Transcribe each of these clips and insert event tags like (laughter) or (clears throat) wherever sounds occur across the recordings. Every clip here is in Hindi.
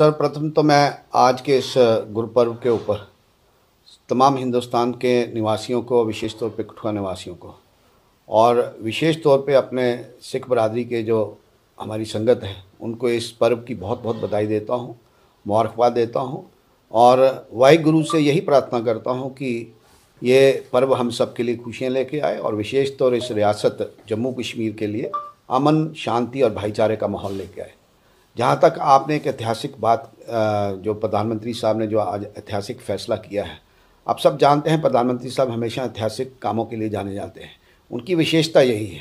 सर्वप्रथम तो मैं आज के इस गुरुपर्व के ऊपर तमाम हिंदुस्तान के निवासियों को विशेष तौर पे कठुआ निवासियों को और विशेष तौर पे अपने सिख बरदरी के जो हमारी संगत है उनको इस पर्व की बहुत बहुत बधाई देता हूँ मुबारकबाद देता हूँ और वाहि गुरु से यही प्रार्थना करता हूँ कि ये पर्व हम सब के लिए खुशियाँ लेके आए और विशेष तौर इस रियासत जम्मू कश्मीर के लिए अमन शांति और भाईचारे का माहौल लेके आए जहाँ तक आपने एक ऐतिहासिक बात जो प्रधानमंत्री साहब ने जो आज ऐतिहासिक फैसला किया है आप सब जानते हैं प्रधानमंत्री साहब हमेशा ऐतिहासिक कामों के लिए जाने जाते हैं उनकी विशेषता यही है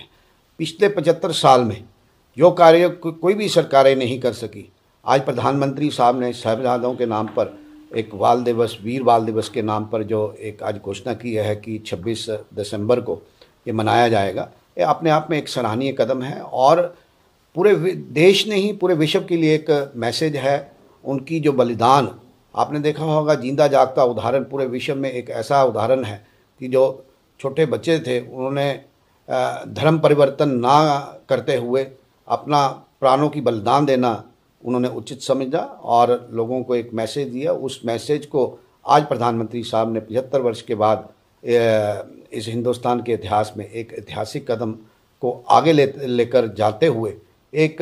पिछले पचहत्तर साल में जो कार्य को, कोई भी सरकारें नहीं कर सकी आज प्रधानमंत्री साहब ने साहबजादों के नाम पर एक बाल दिवस वीर बाल दिवस के नाम पर जो एक आज घोषणा की है कि 26 दिसंबर को ये मनाया जाएगा ये अपने आप में एक सराहनीय कदम है और पूरे देश नहीं पूरे विश्व के लिए एक मैसेज है उनकी जो बलिदान आपने देखा होगा जिंदा जागता उदाहरण पूरे विश्व में एक ऐसा उदाहरण है कि जो छोटे बच्चे थे उन्होंने धर्म परिवर्तन ना करते हुए अपना प्राणों की बलिदान देना उन्होंने उचित समझा और लोगों को एक मैसेज दिया उस मैसेज को आज प्रधानमंत्री साहब ने पचहत्तर वर्ष के बाद इस हिंदुस्तान के इतिहास में एक ऐतिहासिक कदम को आगे ले लेकर जाते हुए एक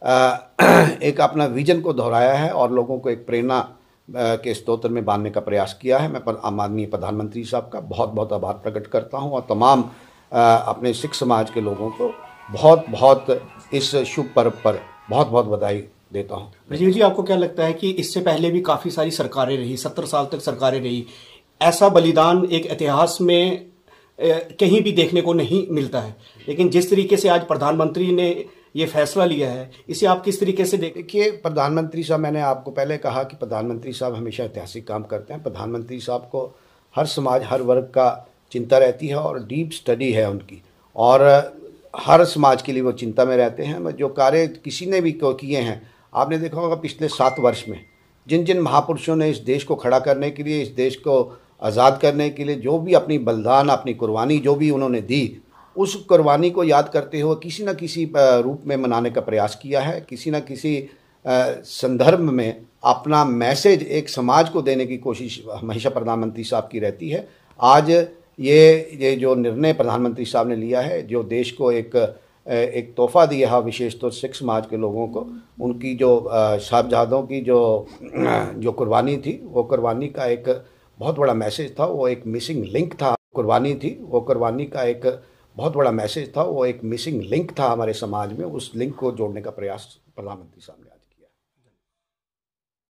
(clears throat) एक अपना विजन को दोहराया है और लोगों को एक प्रेरणा के स्त्रोत्र में बांधने का प्रयास किया है मैं माननीय प्रधानमंत्री साहब का बहुत बहुत आभार प्रकट करता हूँ और तमाम अपने सिख समाज के लोगों को बहुत बहुत इस शुभ पर्व पर बहुत बहुत बधाई देता हूँ राजीव जी आपको क्या लगता है कि इससे पहले भी काफ़ी सारी सरकारें रही सत्तर साल तक सरकारें रही ऐसा बलिदान एक इतिहास में कहीं भी देखने को नहीं मिलता है लेकिन जिस तरीके से आज प्रधानमंत्री ने ये फैसला लिया है इसे आप किस तरीके से देख देखिए प्रधानमंत्री साहब मैंने आपको पहले कहा कि प्रधानमंत्री साहब हमेशा ऐतिहासिक काम करते हैं प्रधानमंत्री साहब को हर समाज हर वर्ग का चिंता रहती है और डीप स्टडी है उनकी और हर समाज के लिए वो चिंता में रहते हैं जो कार्य किसी ने भी किए हैं आपने देखा होगा पिछले सात वर्ष में जिन जिन महापुरुषों ने इस देश को खड़ा करने के लिए इस देश को आज़ाद करने के लिए जो भी अपनी बलिदान अपनी कुर्बानी जो भी उन्होंने दी उस कुर्बानी को याद करते हुए किसी न किसी रूप में मनाने का प्रयास किया है किसी न किसी संदर्भ में अपना मैसेज एक समाज को देने की कोशिश हमेशा प्रधानमंत्री साहब की रहती है आज ये ये जो निर्णय प्रधानमंत्री साहब ने लिया है जो देश को एक एक तोहफा दिया है विशेष तौर सिख समाज के लोगों को उनकी जो साहबजादों की जो जो कुर्बानी थी वो कुर्बानी का एक बहुत बड़ा मैसेज था वो एक मिसिंग लिंक था कुर्बानी थी वो कुर्बानी का एक बहुत बड़ा मैसेज था वो एक मिसिंग लिंक था हमारे समाज में उस लिंक को जोड़ने का प्रयास प्रधानमंत्री साहब ने